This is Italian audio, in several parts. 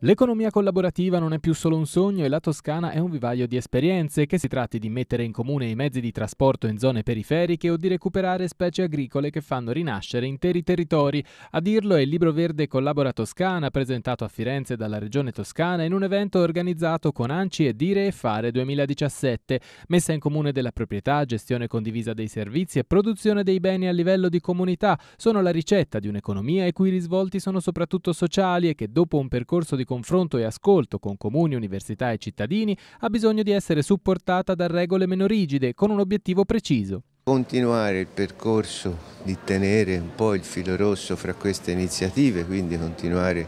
L'economia collaborativa non è più solo un sogno e la Toscana è un vivaio di esperienze, che si tratti di mettere in comune i mezzi di trasporto in zone periferiche o di recuperare specie agricole che fanno rinascere interi territori. A dirlo è il libro verde Collabora Toscana, presentato a Firenze dalla Regione Toscana in un evento organizzato con Anci e Dire e Fare 2017, messa in comune della proprietà, gestione condivisa dei servizi e produzione dei beni a livello di comunità, sono la ricetta di un'economia i cui risvolti sono soprattutto sociali e che dopo un percorso di comunità confronto e ascolto con comuni, università e cittadini ha bisogno di essere supportata da regole meno rigide, con un obiettivo preciso. Continuare il percorso di tenere un po' il filo rosso fra queste iniziative, quindi continuare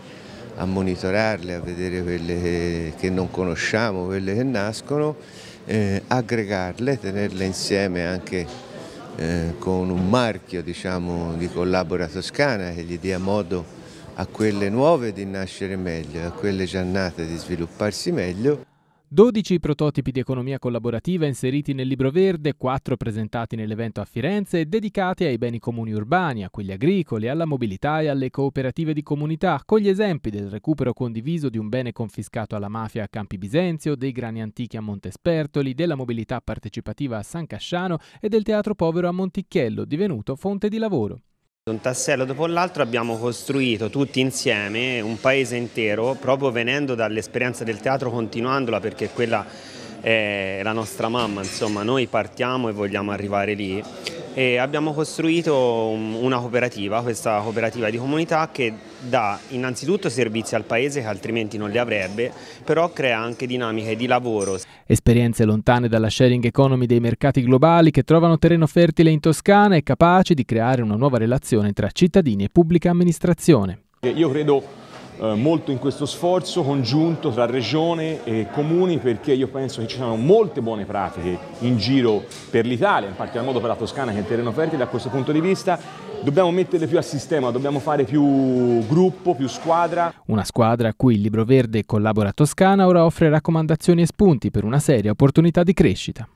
a monitorarle, a vedere quelle che non conosciamo, quelle che nascono, eh, aggregarle, tenerle insieme anche eh, con un marchio diciamo, di collabora toscana che gli dia modo di a quelle nuove di nascere meglio, a quelle già nate di svilupparsi meglio. 12 prototipi di economia collaborativa inseriti nel libro verde, 4 presentati nell'evento a Firenze e dedicati ai beni comuni urbani, a quelli agricoli, alla mobilità e alle cooperative di comunità, con gli esempi del recupero condiviso di un bene confiscato alla mafia a Campi Bisenzio, dei grani antichi a Montespertoli, della mobilità partecipativa a San Casciano e del teatro povero a Monticchiello, divenuto fonte di lavoro. Un tassello dopo l'altro abbiamo costruito tutti insieme un paese intero proprio venendo dall'esperienza del teatro continuandola perché quella è la nostra mamma, insomma noi partiamo e vogliamo arrivare lì. E abbiamo costruito una cooperativa, questa cooperativa di comunità che dà innanzitutto servizi al paese che altrimenti non li avrebbe, però crea anche dinamiche di lavoro. Esperienze lontane dalla sharing economy dei mercati globali che trovano terreno fertile in Toscana e capaci di creare una nuova relazione tra cittadini e pubblica amministrazione. Io credo eh, molto in questo sforzo congiunto tra regione e comuni perché io penso che ci siano molte buone pratiche in giro per l'Italia, in particolar modo per la Toscana che è il terreno fertile da questo punto di vista. Dobbiamo metterle più a sistema, dobbiamo fare più gruppo, più squadra. Una squadra a cui il Libro Verde collabora Toscana ora offre raccomandazioni e spunti per una seria opportunità di crescita.